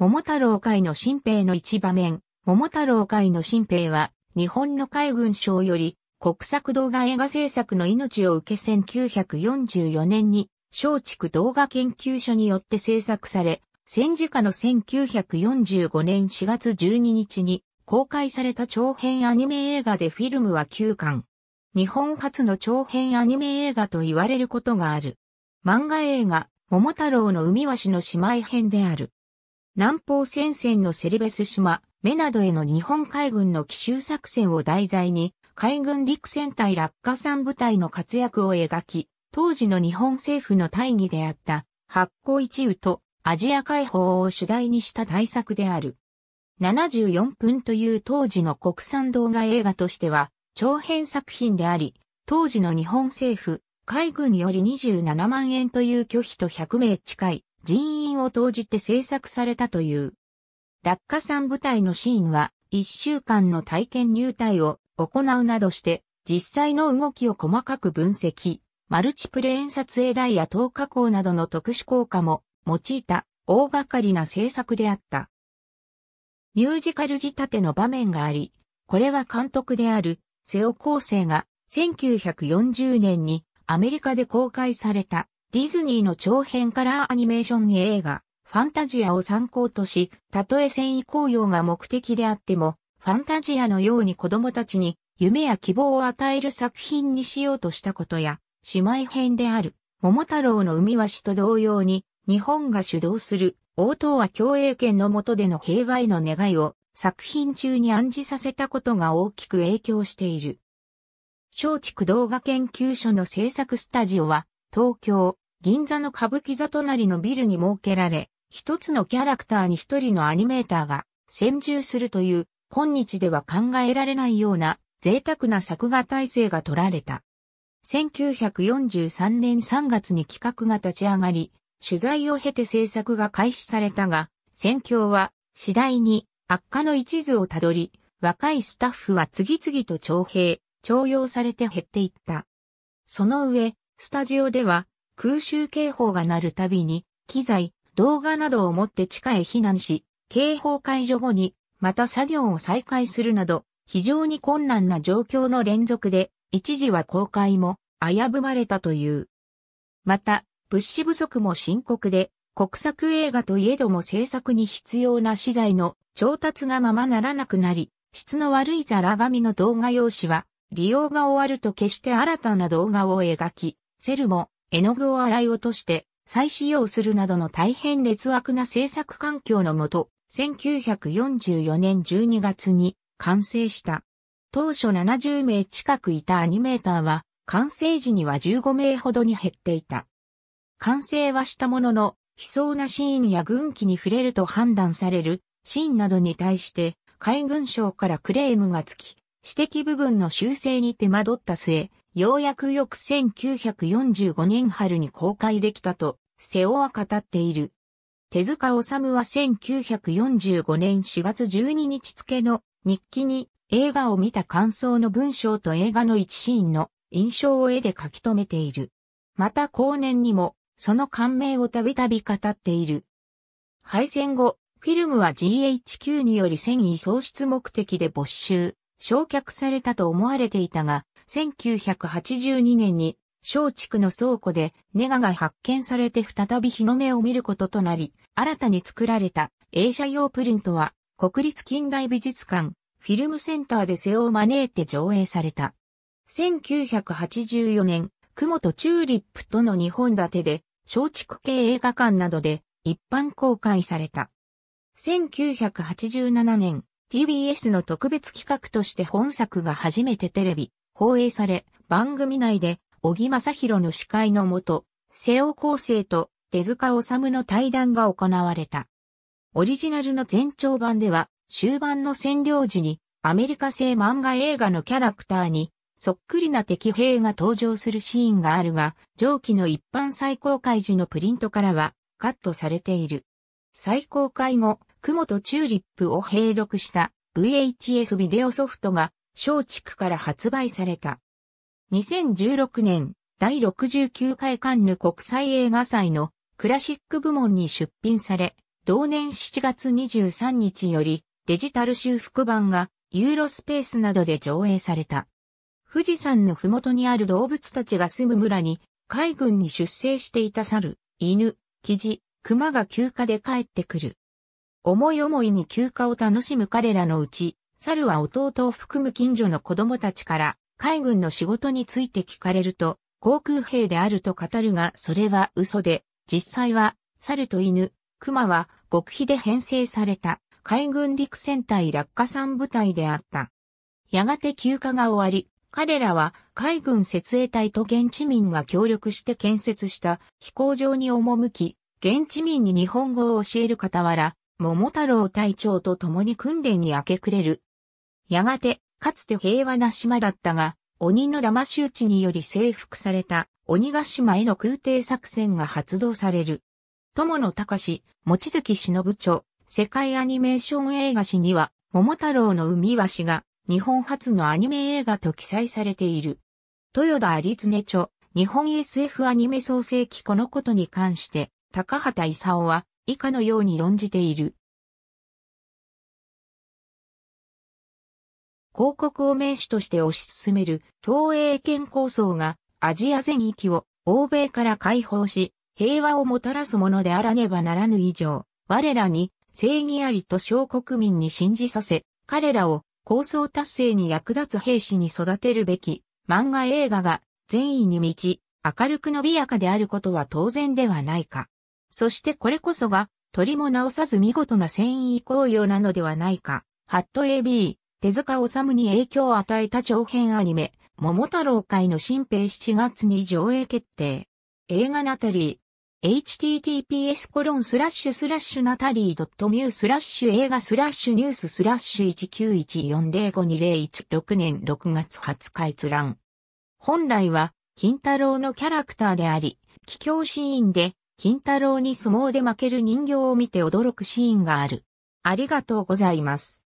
桃太郎会の新兵の一場面、桃太郎会の新兵は、日本の海軍省より、国策動画映画制作の命を受け1944年に、松竹動画研究所によって制作され、戦時下の1945年4月12日に公開された長編アニメ映画でフィルムは9巻。日本初の長編アニメ映画と言われることがある。漫画映画、桃太郎の海鷲の姉妹編である。南方戦線のセリベス島、メなどへの日本海軍の奇襲作戦を題材に、海軍陸戦隊落下山部隊の活躍を描き、当時の日本政府の大義であった発行一宇とアジア解放を主題にした大作である。74分という当時の国産動画映画としては長編作品であり、当時の日本政府、海軍より27万円という拒否と100名近い人員を投じて制作されたという。落下山部隊のシーンは、一週間の体験入隊を行うなどして、実際の動きを細かく分析、マルチプレーン撮影台や等加工などの特殊効果も用いた大掛かりな制作であった。ミュージカル仕立ての場面があり、これは監督である瀬尾康生が1940年にアメリカで公開されたディズニーの長編カラーアニメーション映画、ファンタジアを参考とし、たとえ繊維紅葉が目的であっても、ファンタジアのように子供たちに夢や希望を与える作品にしようとしたことや、姉妹編である、桃太郎の海鷲と同様に、日本が主導する、応答は共栄圏の下での平和への願いを、作品中に暗示させたことが大きく影響している。松竹動画研究所の制作スタジオは、東京、銀座の歌舞伎座隣のビルに設けられ、一つのキャラクターに一人のアニメーターが専従するという、今日では考えられないような贅沢な作画体制が取られた。1943年3月に企画が立ち上がり、取材を経て制作が開始されたが、戦況は次第に悪化の一途をたどり、若いスタッフは次々と徴兵、徴用されて減っていった。その上、スタジオでは空襲警報が鳴るたびに、機材、動画などを持って地下へ避難し、警報解除後に、また作業を再開するなど、非常に困難な状況の連続で、一時は公開も危ぶまれたという。また、物資不足も深刻で、国策映画といえども制作に必要な資材の調達がままならなくなり、質の悪いザラ紙の動画用紙は、利用が終わると決して新たな動画を描き、セルも絵の具を洗い落として再使用するなどの大変劣悪な制作環境のもと、1944年12月に完成した。当初70名近くいたアニメーターは、完成時には15名ほどに減っていた。完成はしたものの、悲壮なシーンや軍機に触れると判断されるシーンなどに対して、海軍省からクレームがつき、指摘部分の修正に手間取った末、ようやく翌1945年春に公開できたと、瀬尾は語っている。手塚治虫は1945年4月12日付の日記に映画を見た感想の文章と映画の一シーンの印象を絵で書き留めている。また後年にもその感銘をたびたび語っている。敗戦後、フィルムは GHQ により戦意喪失目的で没収、焼却されたと思われていたが、1982年に小地区の倉庫でネガが発見されて再び日の目を見ることとなり、新たに作られた映写用プリントは国立近代美術館、フィルムセンターで背を招いて上映された。1984年、雲とチューリップとの日本立てで、松竹系映画館などで一般公開された。1987年、TBS の特別企画として本作が初めてテレビ、放映され、番組内で、小木正宏の司会のもと、瀬尾康生と手塚治虫の対談が行われた。オリジナルの前兆版では、終盤の占領時に、アメリカ製漫画映画のキャラクターに、そっくりな敵兵が登場するシーンがあるが、上記の一般再公開時のプリントからは、カットされている。再公開後、雲とチューリップを併録した VHS ビデオソフトが松竹から発売された。2016年第69回カンヌ国際映画祭のクラシック部門に出品され、同年7月23日よりデジタル修復版がユーロスペースなどで上映された。富士山の麓にある動物たちが住む村に海軍に出征していた猿、犬、キジ、熊が休暇で帰ってくる。思い思いに休暇を楽しむ彼らのうち、猿は弟を含む近所の子供たちから海軍の仕事について聞かれると、航空兵であると語るがそれは嘘で、実際は猿と犬、熊は極秘で編成された海軍陸戦隊落下山部隊であった。やがて休暇が終わり、彼らは海軍設営隊と現地民が協力して建設した飛行場に赴き、現地民に日本語を教える傍ら、桃太郎隊長と共に訓練に明け暮れる。やがて、かつて平和な島だったが、鬼の騙し討ちにより征服された鬼ヶ島への空挺作戦が発動される。友野隆、望月忍部長、世界アニメーション映画史には、桃太郎の海橋が日本初のアニメ映画と記載されている。豊田有常著、日本 SF アニメ創世記このことに関して、高畑勲は、以下のように論じている。広告を名手として推し進める共栄圏構想がアジア全域を欧米から解放し、平和をもたらすものであらねばならぬ以上、我らに正義ありと小国民に信じさせ、彼らを構想達成に役立つ兵士に育てるべき漫画映画が善意に満ち、明るく伸びやかであることは当然ではないか。そしてこれこそが、鳥も直さず見事な繊維紅葉なのではないか。ハット AB、手塚治虫に影響を与えた長編アニメ、桃太郎会の新兵7月に上映決定。映画ナタリー。https コロンスラッシュスラッシュナタリー .mu スラッシュ映画スラッシュニューススラッシュ191405201年6月20日閲覧。本来は、金太郎のキャラクターであり、帰郷シーンで、金太郎に相撲で負ける人形を見て驚くシーンがある。ありがとうございます。